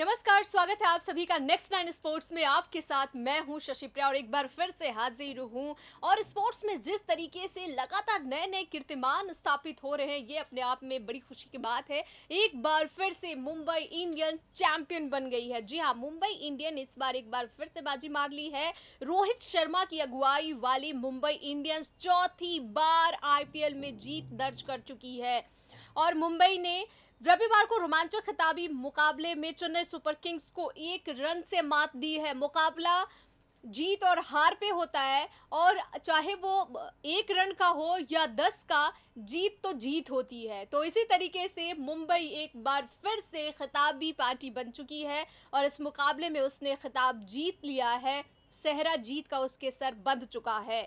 नमस्कार स्वागत है आप सभी का नेक्स्ट नाइन स्पोर्ट्स में आपके साथ मैं हूं शशि प्रिया और एक बार फिर से हाजिर हूं और स्पोर्ट्स में जिस तरीके से लगातार नए नए कीर्तिमान स्थापित हो रहे हैं ये अपने आप में बड़ी खुशी की बात है एक बार फिर से मुंबई इंडियन चैंपियन बन गई है जी हां मुंबई इंडियन इस बार एक बार फिर से बाजी मार ली है रोहित शर्मा की अगुवाई वाली मुंबई इंडियंस चौथी बार आई में जीत दर्ज कर चुकी है और मुंबई ने रविवार को रोमांचक खिताबी मुकाबले में चेन्नई सुपर किंग्स को एक रन से मात दी है मुकाबला जीत और हार पे होता है और चाहे वो एक रन का हो या दस का जीत तो जीत होती है तो इसी तरीके से मुंबई एक बार फिर से खिताबी पार्टी बन चुकी है और इस मुकाबले में उसने खिताब जीत लिया है सहरा जीत का उसके सर बंध चुका है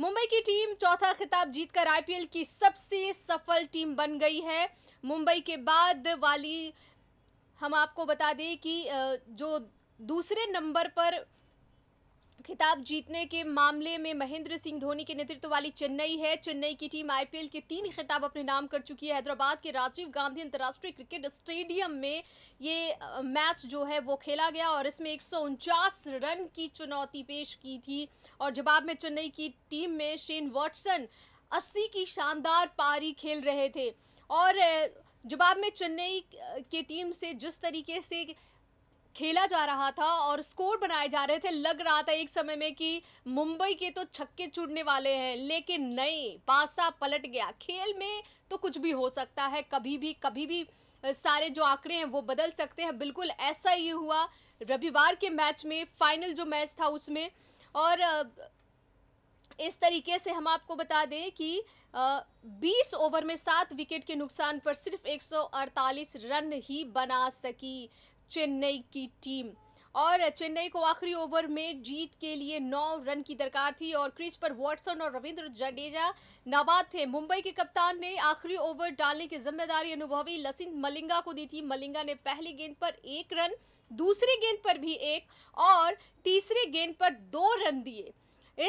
मुंबई की टीम चौथा खिताब जीतकर आईपीएल की सबसे सफल टीम बन गई है मुंबई के बाद वाली हम आपको बता दें कि जो दूसरे नंबर पर खिताब जीतने के मामले में महेंद्र सिंह धोनी के नेतृत्व वाली चेन्नई है चेन्नई की टीम आईपीएल के तीन खिताब अपने नाम कर चुकी है हैदराबाद के राजीव गांधी अंतर्राष्ट्रीय क्रिकेट स्टेडियम में ये मैच जो है वो खेला गया और इसमें एक रन की चुनौती पेश की थी और जवाब में चेन्नई की टीम में शेन वॉटसन अस्सी की शानदार पारी खेल रहे थे और जवाब में चेन्नई के टीम से जिस तरीके से खेला जा रहा था और स्कोर बनाए जा रहे थे लग रहा था एक समय में कि मुंबई के तो छक्के छूटने वाले हैं लेकिन नहीं पासा पलट गया खेल में तो कुछ भी हो सकता है कभी भी कभी भी सारे जो आंकड़े हैं वो बदल सकते हैं बिल्कुल ऐसा ही हुआ रविवार के मैच में फाइनल जो मैच था उसमें और इस तरीके से हम आपको बता दें कि 20 ओवर में सात विकेट के नुकसान पर सिर्फ 148 रन ही बना सकी चेन्नई की टीम और चेन्नई को आखिरी ओवर में जीत के लिए नौ रन की दरकार थी और क्रीज पर वॉटसन और रविंद्र जडेजा नाबाद थे मुंबई के कप्तान ने आखिरी ओवर डालने की जिम्मेदारी अनुभवी लसिन मलिंगा को दी थी मलिंगा ने पहली गेंद पर एक रन दूसरी गेंद पर भी एक और तीसरी गेंद पर दो रन दिए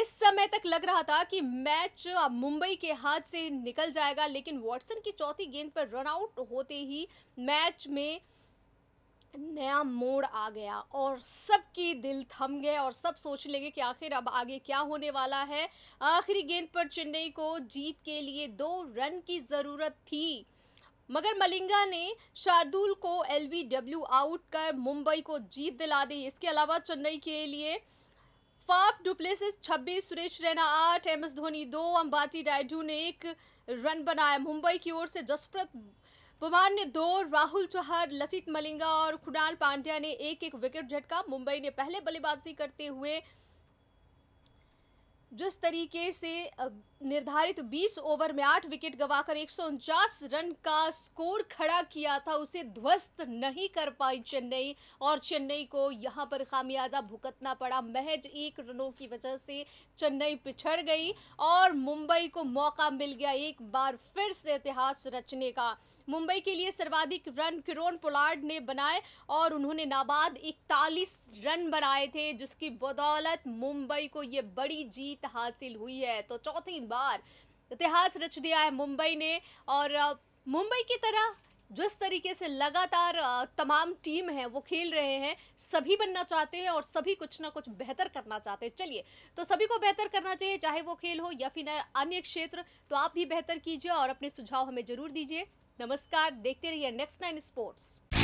इस समय तक लग रहा था कि मैच मुंबई के हाथ से निकल जाएगा लेकिन वॉटसन की चौथी गेंद पर रनआउट होते ही मैच में नया मोड़ आ गया और सबके दिल थम गए और सब सोचने लगे कि आखिर अब आगे क्या होने वाला है आखिरी गेंद पर चेन्नई को जीत के लिए दो रन की ज़रूरत थी मगर मलिंगा ने शार्दुल को एल आउट कर मुंबई को जीत दिला दी इसके अलावा चेन्नई के लिए फाप डुप्लेसिस 26 सुरेश रैना आठ एम एस धोनी दो अंबाती रायडू ने एक रन बनाया मुंबई की ओर से जसप्रत पवार ने दो राहुल चौहान लसित मलिंगा और खुणाल पांड्या ने एक एक विकेट झटका मुंबई ने पहले बल्लेबाजी करते हुए जिस तरीके से निर्धारित 20 ओवर में आठ विकेट गवाकर एक रन का स्कोर खड़ा किया था उसे ध्वस्त नहीं कर पाई चेन्नई और चेन्नई को यहां पर खामियाजा भुगतना पड़ा महज एक रनों की वजह से चेन्नई पिछड़ गई और मुंबई को मौका मिल गया एक बार फिर से इतिहास रचने का मुंबई के लिए सर्वाधिक रन किरोन पोलार्ड ने बनाए और उन्होंने नाबाद इकतालीस रन बनाए थे जिसकी बदौलत मुंबई को ये बड़ी जीत हासिल हुई है तो चौथी बार इतिहास रच दिया है मुंबई ने और मुंबई की तरह जिस तरीके से लगातार तमाम टीम है वो खेल रहे हैं सभी बनना चाहते हैं और सभी कुछ ना कुछ बेहतर करना चाहते हैं चलिए तो सभी को बेहतर करना चाहिए चाहे वो खेल हो या फिर अन्य क्षेत्र तो आप भी बेहतर कीजिए और अपने सुझाव हमें ज़रूर दीजिए नमस्कार देखते रहिए नेक्स्ट नाइन स्पोर्ट्स